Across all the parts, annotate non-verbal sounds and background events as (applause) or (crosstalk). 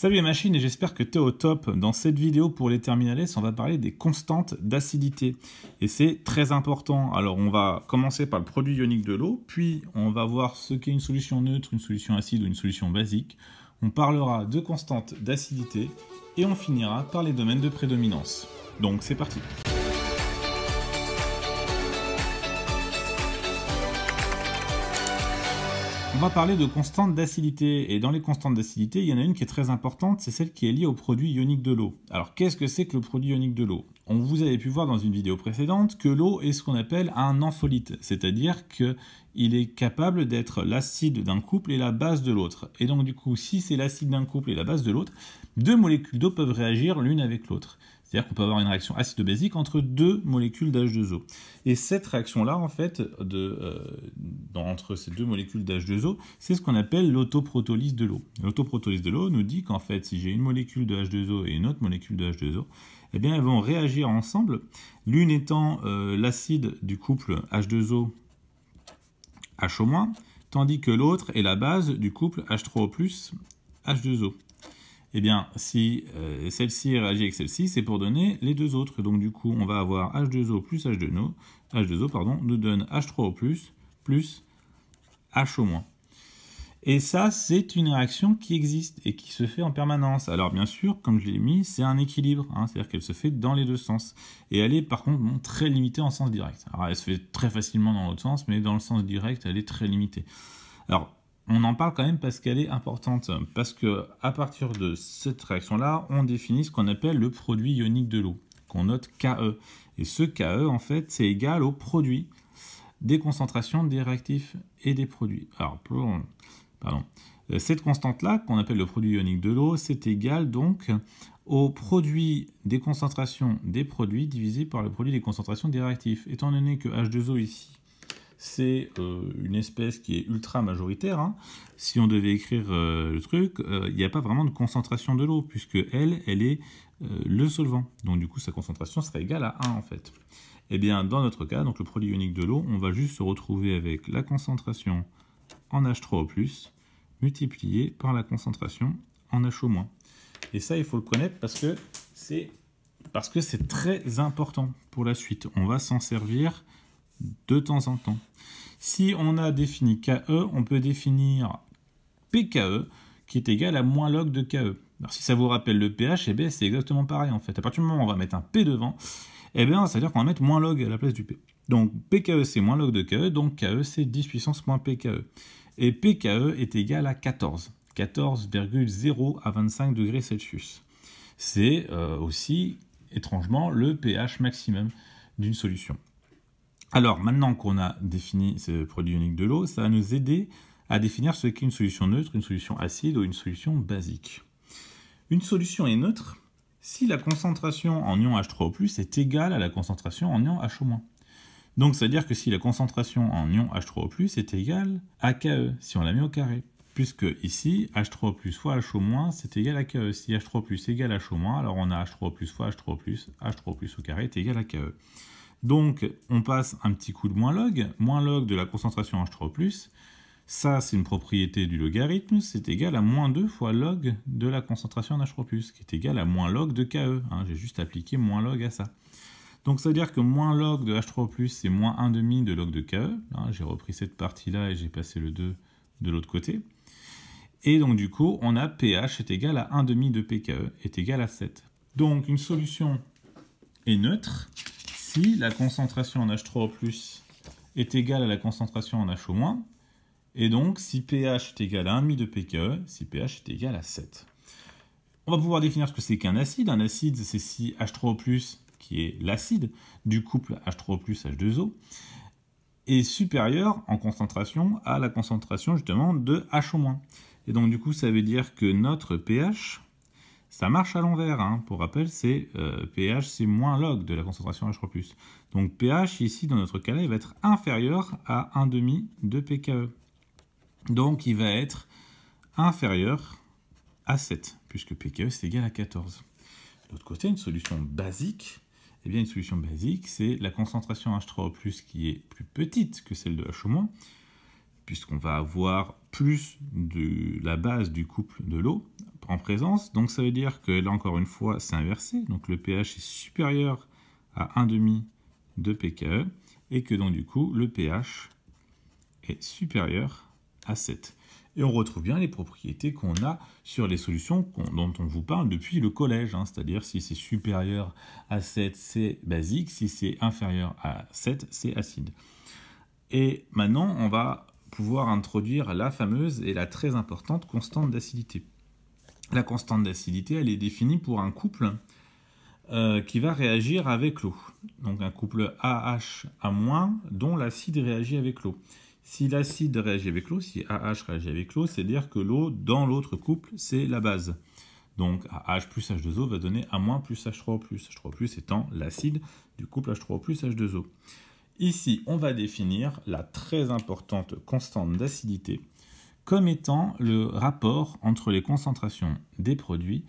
Salut les machines et j'espère que tu es au top. Dans cette vidéo pour les terminales on va parler des constantes d'acidité. Et c'est très important. Alors on va commencer par le produit ionique de l'eau, puis on va voir ce qu'est une solution neutre, une solution acide ou une solution basique. On parlera de constantes d'acidité et on finira par les domaines de prédominance. Donc c'est parti. On va parler de constantes d'acidité, et dans les constantes d'acidité, il y en a une qui est très importante, c'est celle qui est liée au produit ionique de l'eau. Alors qu'est-ce que c'est que le produit ionique de l'eau On vous avait pu voir dans une vidéo précédente que l'eau est ce qu'on appelle un ampholite, c'est-à-dire qu'il est capable d'être l'acide d'un couple et la base de l'autre. Et donc du coup, si c'est l'acide d'un couple et la base de l'autre, deux molécules d'eau peuvent réagir l'une avec l'autre. C'est-à-dire qu'on peut avoir une réaction acide basique entre deux molécules d'H2O. Et cette réaction-là, en fait, euh, entre ces deux molécules d'H2O, c'est ce qu'on appelle l'autoprotolyse de l'eau. L'autoprotolyse de l'eau nous dit qu'en fait, si j'ai une molécule de H2O et une autre molécule de H2O, eh bien, elles vont réagir ensemble, l'une étant euh, l'acide du couple H2O H-, tandis que l'autre est la base du couple H3O+, H2O eh bien, si euh, celle-ci réagit avec celle-ci, c'est pour donner les deux autres. Donc du coup, on va avoir H2O plus H2O, H2O pardon, nous donne H3O plus, plus H au moins. Et ça, c'est une réaction qui existe et qui se fait en permanence. Alors bien sûr, comme je l'ai mis, c'est un équilibre, hein, c'est-à-dire qu'elle se fait dans les deux sens. Et elle est par contre très limitée en sens direct. Alors elle se fait très facilement dans l'autre sens, mais dans le sens direct, elle est très limitée. Alors on en parle quand même parce qu'elle est importante. Parce que à partir de cette réaction-là, on définit ce qu'on appelle le produit ionique de l'eau, qu'on note KE. Et ce KE, en fait, c'est égal au produit des concentrations des réactifs et des produits. Alors, pardon. Cette constante-là, qu'on appelle le produit ionique de l'eau, c'est égal donc au produit des concentrations des produits divisé par le produit des concentrations des réactifs. Étant donné que H2O ici c'est euh, une espèce qui est ultra majoritaire. Hein. Si on devait écrire euh, le truc, euh, il n'y a pas vraiment de concentration de l'eau, puisque elle, elle est le solvant. Donc du coup, sa concentration sera égale à 1 en fait. Et eh bien, dans notre cas, donc le produit ionique de l'eau, on va juste se retrouver avec la concentration en H3O+, multipliée par la concentration en HO-. Et ça, il faut le connaître parce que parce que c'est très important pour la suite. On va s'en servir de temps en temps. Si on a défini KE, on peut définir PKE qui est égal à moins log de KE. Alors si ça vous rappelle le pH, et eh ben, c'est exactement pareil en fait. À partir du moment où on va mettre un P devant, eh bien ça veut dire qu'on va mettre moins log à la place du P. Donc PKE c'est moins log de KE, donc KE c'est 10 puissance moins PKE. Et PKE est égal à 14, 14,0 à 25 degrés Celsius. C'est euh, aussi étrangement le pH maximum d'une solution. Alors maintenant qu'on a défini ce produit unique de l'eau, ça va nous aider à définir ce qu'est une solution neutre, une solution acide ou une solution basique. Une solution est neutre si la concentration en ion H3O+, est égale à la concentration en ion HO-. Donc ça veut dire que si la concentration en ion H3O+, est égale à KE, si on la met au carré. Puisque ici, H3O+, fois HO-, c'est égal à KE. Si H3+, o égal à HO-, alors on a H3O+, fois H3O+, H3O+, au carré est égal à KE. Donc, on passe un petit coup de moins log, moins log de la concentration H3+, ça, c'est une propriété du logarithme, c'est égal à moins 2 fois log de la concentration en H3+, qui est égal à moins log de KE. Hein, j'ai juste appliqué moins log à ça. Donc, ça veut dire que moins log de H3+, c'est moins demi de log de KE. Hein, j'ai repris cette partie-là et j'ai passé le 2 de l'autre côté. Et donc, du coup, on a pH est égal à demi de PKE, est égal à 7. Donc, une solution est neutre si la concentration en H3O+, est égale à la concentration en HO-, et donc si pH est égal à 1,5 de pKe, si pH est égal à 7. On va pouvoir définir ce que c'est qu'un acide. Un acide, c'est si H3O+, qui est l'acide du couple H3O+, H2O, est supérieur en concentration à la concentration justement de HO-. Et donc du coup, ça veut dire que notre pH ça marche à l'envers. Hein. Pour rappel, c'est euh, pH, c'est moins log de la concentration H3+. Donc pH, ici, dans notre cas-là, il va être inférieur à 1,5 de pKe. Donc il va être inférieur à 7, puisque pKe, c'est égal à 14. De l'autre côté, une solution basique, eh bien, une solution basique, c'est la concentration H3O+, qui est plus petite que celle de HO-, puisqu'on va avoir plus de la base du couple de l'eau, en présence. Donc ça veut dire que là encore une fois, c'est inversé. Donc le pH est supérieur à 1,5 de pKe et que donc du coup le pH est supérieur à 7. Et on retrouve bien les propriétés qu'on a sur les solutions dont on vous parle depuis le collège. Hein. C'est-à-dire si c'est supérieur à 7, c'est basique. Si c'est inférieur à 7, c'est acide. Et maintenant, on va pouvoir introduire la fameuse et la très importante constante d'acidité. La constante d'acidité, elle est définie pour un couple euh, qui va réagir avec l'eau. Donc un couple AH- dont l'acide réagit avec l'eau. Si l'acide réagit avec l'eau, si AH réagit avec l'eau, c'est-à-dire que l'eau dans l'autre couple, c'est la base. Donc AH plus H2O va donner A- plus H3O+, H3O+, étant l'acide du couple H3O+, H2O. Ici, on va définir la très importante constante d'acidité comme étant le rapport entre les concentrations des produits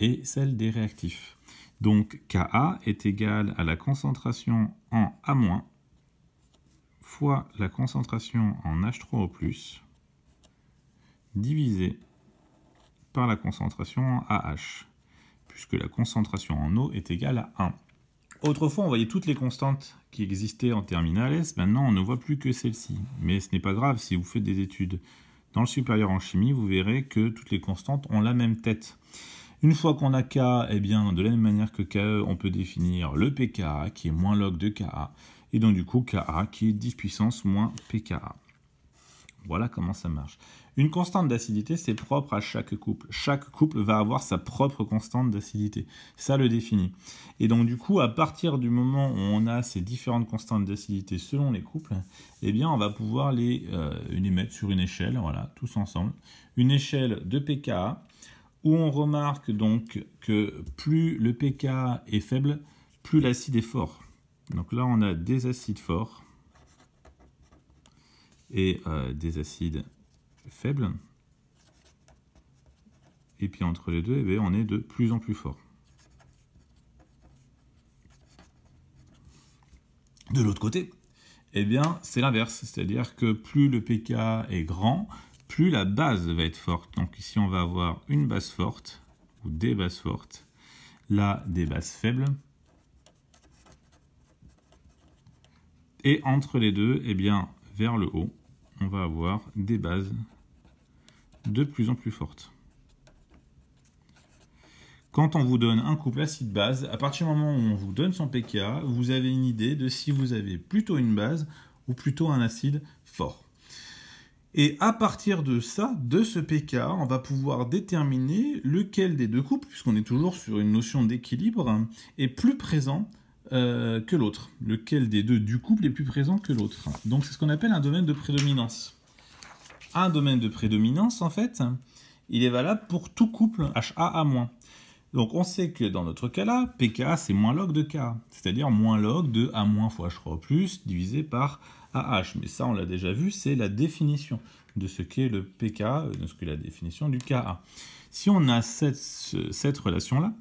et celles des réactifs. Donc Ka est égal à la concentration en A- fois la concentration en H3O+, divisé par la concentration en AH, puisque la concentration en eau est égale à 1. Autrefois, on voyait toutes les constantes qui existaient en terminale S, maintenant on ne voit plus que celle-ci. Mais ce n'est pas grave, si vous faites des études dans le supérieur en chimie, vous verrez que toutes les constantes ont la même tête. Une fois qu'on a K, eh bien, de la même manière que KE, on peut définir le pKa qui est moins log de KA. Et donc du coup, KA qui est 10 puissance moins pKa. Voilà comment ça marche. Une constante d'acidité, c'est propre à chaque couple. Chaque couple va avoir sa propre constante d'acidité. Ça le définit. Et donc du coup, à partir du moment où on a ces différentes constantes d'acidité selon les couples, eh bien on va pouvoir les, euh, mettre sur une échelle, voilà, tous ensemble. Une échelle de pKa, où on remarque donc que plus le pKa est faible, plus l'acide est fort. Donc là, on a des acides forts et euh, des acides faible. Et puis entre les deux, eh on est de plus en plus fort. De l'autre côté, eh bien, c'est l'inverse. C'est-à-dire que plus le pk est grand, plus la base va être forte. Donc ici, on va avoir une base forte, ou des bases fortes. Là, des bases faibles. Et entre les deux, eh bien, vers le haut, on va avoir des bases de plus en plus forte. Quand on vous donne un couple acide base, à partir du moment où on vous donne son pKa, vous avez une idée de si vous avez plutôt une base ou plutôt un acide fort. Et à partir de ça, de ce pKa, on va pouvoir déterminer lequel des deux couples, puisqu'on est toujours sur une notion d'équilibre, est plus présent euh, que l'autre. Lequel des deux du couple est plus présent que l'autre. Donc c'est ce qu'on appelle un domaine de prédominance un domaine de prédominance, en fait, il est valable pour tout couple HA à Donc on sait que dans notre cas là, pKa c'est moins log de K, c'est-à-dire moins log de A- fois H3 plus divisé par AH. Mais ça on l'a déjà vu, c'est la définition de ce qu'est le PKA, de ce que la définition du KA. Si on a cette, cette relation là,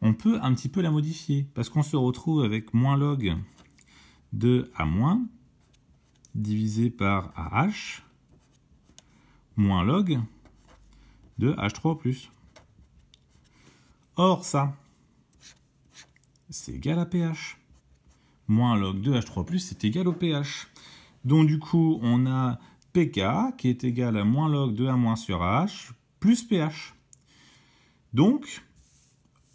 on peut un petit peu la modifier parce qu'on se retrouve avec moins log de A- divisé par AH moins log de H3 Or ça, c'est égal à pH. Moins log de H3 c'est égal au pH. Donc du coup, on a pK qui est égal à moins log de A- sur H plus pH. Donc,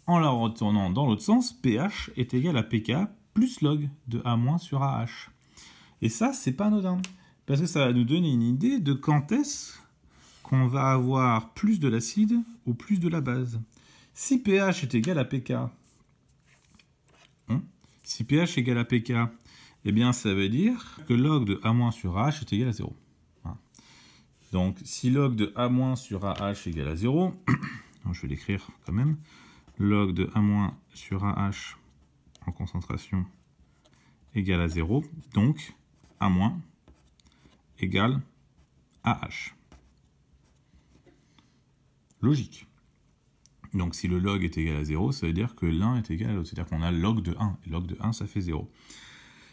en la retournant dans l'autre sens, pH est égal à pK plus log de A- sur AH. Et ça, c'est pas anodin, parce que ça va nous donner une idée de quand est-ce on va avoir plus de l'acide ou plus de la base. Si pH est égal à pK, hein, si pH est égal à pK, eh bien ça veut dire que log de A- sur h est égal à 0. Donc si log de A- sur AH est égal à 0, (coughs) je vais l'écrire quand même, log de A- sur AH en concentration égal à 0, donc A- à AH logique. Donc si le log est égal à 0, ça veut dire que l'un est égal à l'autre. C'est-à-dire qu'on a log de 1. Et log de 1, ça fait 0.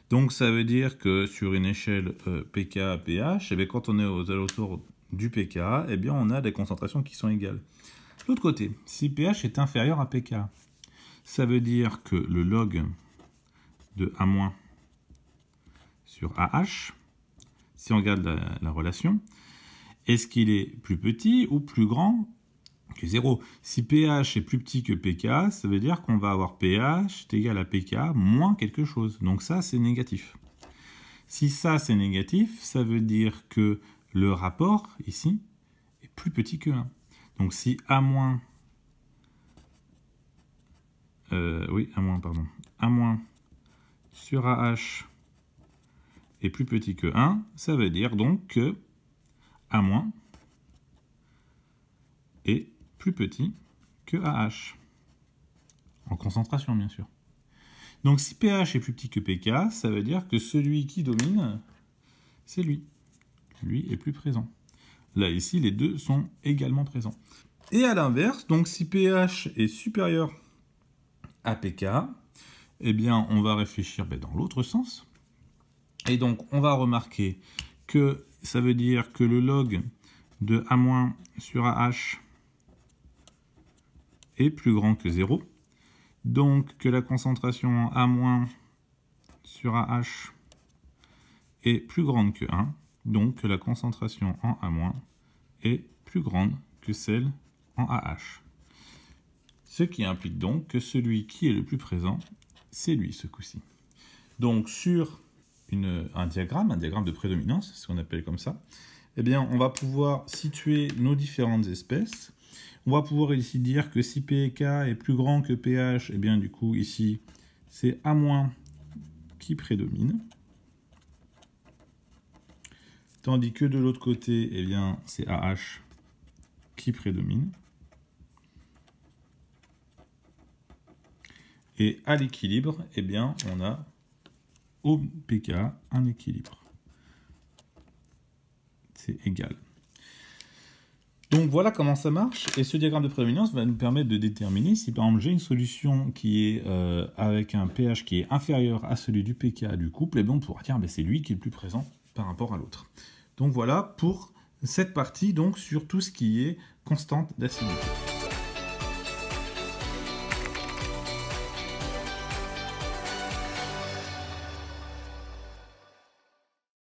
Donc ça veut dire que sur une échelle euh, pk pH, et eh quand on est aux alentours du pK, et eh bien, on a des concentrations qui sont égales. De l'autre côté, si pH est inférieur à pK, ça veut dire que le log de A- sur AH, si on regarde la relation, est-ce qu'il est plus petit ou plus grand que Si pH est plus petit que pK, ça veut dire qu'on va avoir pH est égal à pK moins quelque chose. Donc ça, c'est négatif. Si ça, c'est négatif, ça veut dire que le rapport, ici, est plus petit que 1. Donc si A-, moins euh, oui, A-, pardon, A- sur AH est plus petit que 1, ça veut dire donc que A- est plus petit que AH. En concentration, bien sûr. Donc si pH est plus petit que pK, ça veut dire que celui qui domine, c'est lui. Lui est plus présent. Là, ici, les deux sont également présents. Et à l'inverse, donc si pH est supérieur à pK, eh bien, on va réfléchir ben, dans l'autre sens. Et donc, on va remarquer que ça veut dire que le log de A- sur AH est plus grand que 0. Donc que la concentration en A- sur AH est plus grande que 1. Donc que la concentration en A- est plus grande que celle en AH. Ce qui implique donc que celui qui est le plus présent, c'est lui ce coup-ci. Donc sur un diagramme, un diagramme de prédominance, ce qu'on appelle comme ça, eh bien on va pouvoir situer nos différentes espèces on va pouvoir ici dire que si PK est plus grand que pH, et eh bien du coup ici c'est A- qui prédomine. Tandis que de l'autre côté, et eh bien c'est AH qui prédomine. Et à l'équilibre, et eh bien on a au PK un équilibre. C'est égal. Donc voilà comment ça marche, et ce diagramme de prédominance va nous permettre de déterminer si par exemple j'ai une solution qui est euh, avec un pH qui est inférieur à celui du pKa du couple, et bien on pourra dire ben, c'est lui qui est le plus présent par rapport à l'autre. Donc voilà pour cette partie donc sur tout ce qui est constante d'acidité.